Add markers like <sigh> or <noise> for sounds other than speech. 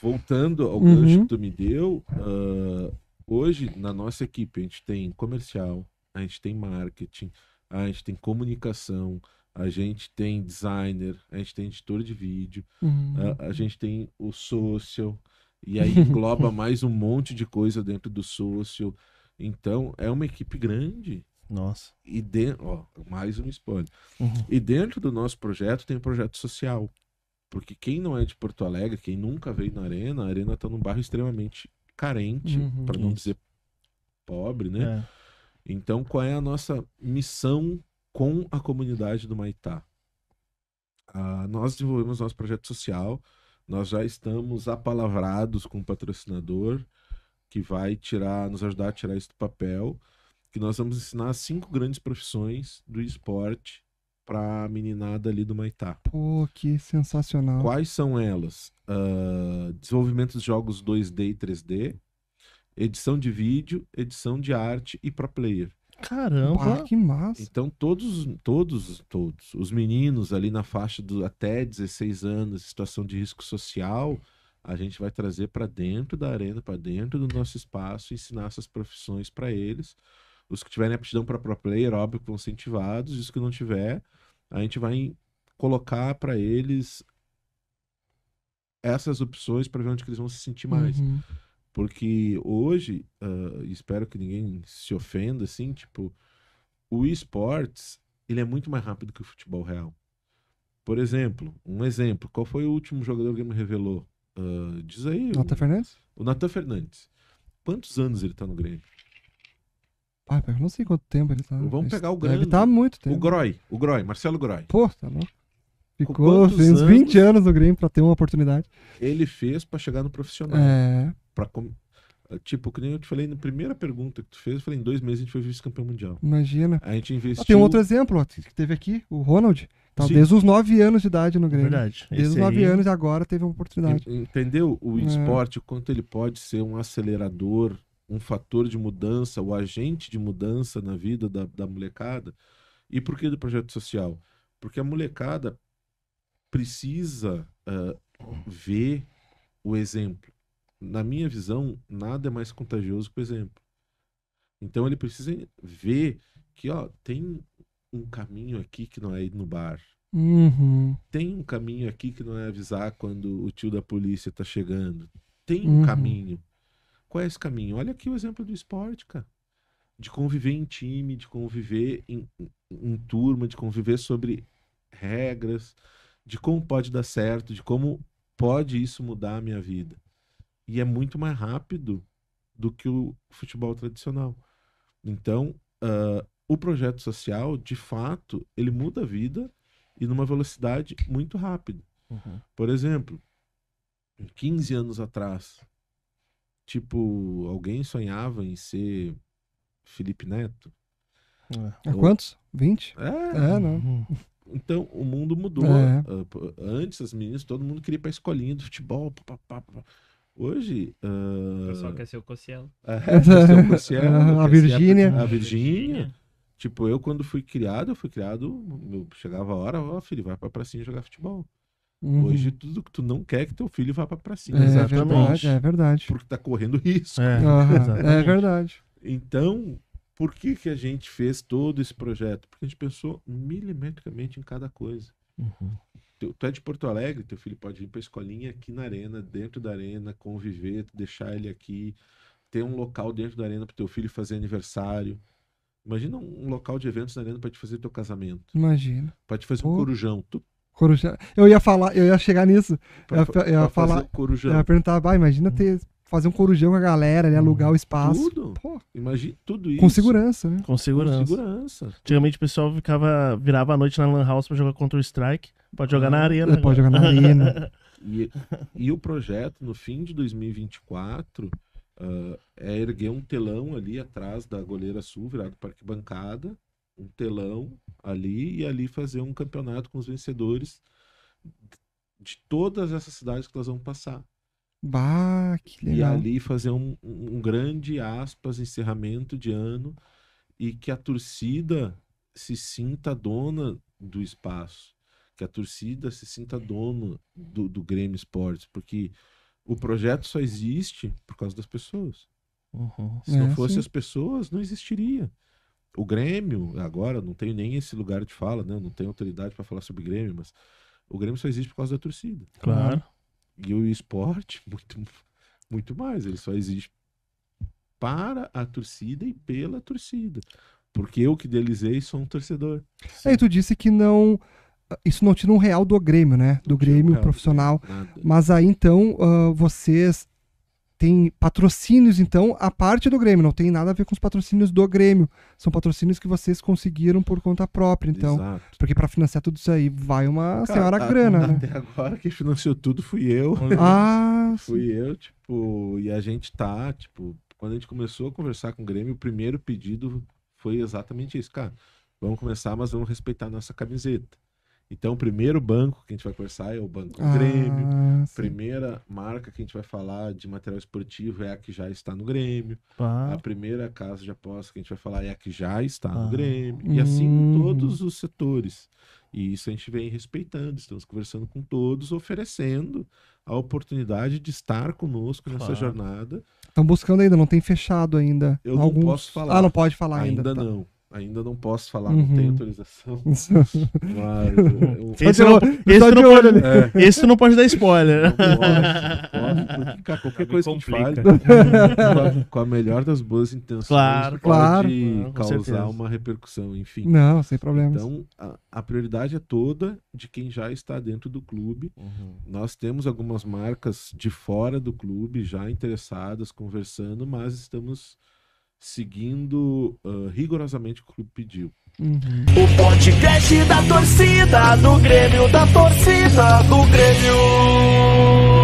voltando ao uhum. gancho que tu me deu, uh, hoje na nossa equipe a gente tem comercial, a gente tem marketing, a gente tem comunicação, a gente tem designer, a gente tem editor de vídeo, uhum. a, a, gente tem o social, e aí engloba <laughs> mais um monte de coisa dentro do social. Então, é uma equipe grande. Nossa. E dentro, ó, mais um spoiler. Uhum. E dentro do nosso projeto tem um projeto social. Porque quem não é de Porto Alegre, quem nunca veio na Arena, a Arena tá num bairro extremamente carente, uhum, para não dizer pobre, né? É. Então, qual é a nossa missão com a comunidade do Maitá? Ah, nós desenvolvemos nosso projeto social, nós já estamos apalavrados com o um patrocinador que vai tirar, nos ajudar a tirar isso do papel, que nós vamos ensinar cinco grandes profissões do esporte pra meninada ali do Maitá. Pô, que sensacional. Quais são elas? Uh, desenvolvimento de jogos 2D e 3D, edição de vídeo, edição de arte e pro player. Caramba! que massa! Então todos, todos, todos, os meninos ali na faixa do até 16 anos, situação de risco social, a gente vai trazer para dentro da arena, para dentro do nosso espaço, ensinar essas profissões para eles. Os que tiverem aptidão para pro player, óbvio, vão incentivados. Os que não tiver, a gente vai colocar para eles essas opções para ver onde eles vão se sentir mais. Uhum. Porque hoje, uh, espero que ninguém se ofenda, assim, tipo, o esportes, ele é muito mais rápido que o futebol real. Por exemplo, um exemplo, qual foi o último jogador que me revelou? Uh, diz aí. Nathan o, Fernandes? O Nathan Fernandes. Quantos anos ele tá no Grêmio? Ah, eu não sei quanto tempo ele tá. Vamos pegar o grande. Ele tá estar há muito tempo. O Groy, o Groy, Marcelo Groy. Pô, tá louco. Ficou uns anos 20 anos no Grêmio para ter uma oportunidade. Ele fez para chegar no profissional. É. Pra com... Eh, tipo, que nem eu te falei na primeira pergunta que tu fez, eu falei, em dois meses a gente foi vice-campeão mundial. Imagina. A gente investiu. Ah, tem um outro exemplo ó, que teve aqui, o Ronald. Tá, desde os 9 anos de idade no Grêmio. Verdade. Desde Esse os 9 aí... anos agora teve uma oportunidade. Entendeu? O é. esporte, o quanto ele pode ser um acelerador um fator de mudança, o agente de mudança na vida da, da molecada. E por que do projeto social? Porque a molecada precisa uh, ver o exemplo. Na minha visão, nada é mais contagioso que o exemplo. Então ele precisa ver que ó, tem um caminho aqui que não é ir no bar. Uhum. Tem um caminho aqui que não é avisar quando o tio da polícia está chegando. Tem um uhum. caminho. Qual é esse caminho? Olha aqui o exemplo do esporte, cara. De conviver em time, de conviver em, em, em turma, de conviver sobre regras, de como pode dar certo, de como pode isso mudar a minha vida. E é muito mais rápido do que o futebol tradicional. Então, uh, o projeto social, de fato, ele muda a vida e numa velocidade muito rápida. Uhum. Por exemplo, 15 anos atrás, Tipo, alguém sonhava em ser Felipe Neto? É. é Ou... Quantos? 20? É, é não. Uhum. Então, o mundo mudou. É. Ah, antes, as meninas, todo mundo queria ir pra escolinha do futebol. Pá, pá, pá. Hoje. Uh... O pessoal quer ser o Cossielo. É, quer ser o <laughs> Cossielo. a Virgínia. A, Virgínia. Tipo, eu quando fui criado, eu fui criado, eu chegava a hora, ó, filho, vai pra pracinha jogar futebol. Uhum. Hoje, tudo que tu não quer é que teu filho vá pra cima É, exatamente. Verdade, é verdade. Porque tá correndo risco. É, uhum. é, é verdade. Então, por que, que a gente fez todo esse projeto? Porque a gente pensou milimetricamente em cada coisa. Uhum. Tu, tu, é de Porto Alegre, teu filho pode ir para escolinha aqui na arena, dentro da arena, conviver, deixar ele aqui, ter um local dentro da arena para teu filho fazer aniversário. Imagina um, local de eventos na arena para te fazer teu casamento. Imagina. Para te fazer Pô. um corujão. Tu Coruja. Eu ia falar, eu ia chegar nisso. Pra, eu ia, eu ia falar. Corujão. Eu ia perguntar, vai, imagina hum. ter, fazer um corujão com a galera, ali, né, alugar o espaço. Tudo. Pô. Imagina tudo isso. Com segurança, né? Com segurança. Com segurança. Antigamente o pessoal ficava, virava a noite na Lan House pra jogar o strike Pode jogar ah, na arena. Né? Pode jogar na arena. <laughs> E, e o projeto, no fim de 2024, uh, ah, é erguer um telão ali atrás da goleira sul, virado para arquibancada um telão ali e ali fazer um campeonato com os vencedores de todas essas cidades que elas vão passar. Bah, que legal. E ali fazer um, um grande aspas encerramento de ano e que a torcida se sinta dona do espaço, que a torcida se sinta dona do, do Grêmio Esportes, porque o projeto só existe por causa das pessoas. Uhum. Se é, não fosse as pessoas, não existiria o Grêmio, agora, não tenho nem esse lugar de fala, né? não tenho autoridade para falar sobre Grêmio, mas o Grêmio só existe por causa da torcida. Claro. E o esporte, <laughs> muito, muito mais. Ele só existe para a torcida e pela torcida. Porque eu que delizei sou um torcedor. Aí é, tu disse que não. Isso não tira um real do Grêmio, né? Do Grêmio um profissional. mas aí então uh, vocês tem patrocínios, então, a parte do Grêmio, não tem nada a ver com os patrocínios do Grêmio. São patrocínios que vocês conseguiram por conta própria, então. Exato. Porque para financiar tudo isso aí vai uma Cara, senhora a, grana, a, né? Até agora quem financiou tudo fui eu. Ah, fui eu, tipo, e a gente tá, tipo, quando a gente começou a conversar com o Grêmio, o primeiro pedido foi exatamente isso, cara. Vamos começar, mas vamos respeitar a nossa camiseta. Então, o primeiro banco que a gente vai conversar é o Banco ah, Grêmio. Sim. Primeira marca que a gente vai falar de material esportivo é a que já está no Grêmio. Ah. A primeira casa de aposta que a gente vai falar é a que já está ah. no Grêmio. E assim hum. em todos os setores. E isso a gente vem respeitando, estamos conversando com todos, oferecendo a oportunidade de estar conosco nessa jornada. Estão buscando ainda, não tem fechado ainda. Eu Alguns... não posso falar. Ah, não pode falar ainda. Ainda tá. não. Ainda não posso falar, uhum. <laughs> É, não tem autorização. Mas. Eu... Esse, não, esse, não pode, é. <laughs> esse não pode dar spoiler. Não posso, não posso, cara, <laughs> qualquer coisa complica. que fale, com a melhor das boas intenções, claro, pode claro, causar certeza. uma repercussão, enfim. Não, sem problemas. Então, a, a, prioridade é toda de quem já está dentro do clube. Uhum. Nós temos algumas marcas de fora do clube já interessadas, conversando, mas estamos seguindo uh, rigorosamente o que o clube pediu. Uhum. O podcast da torcida, do Grêmio, da torcida, do Grêmio.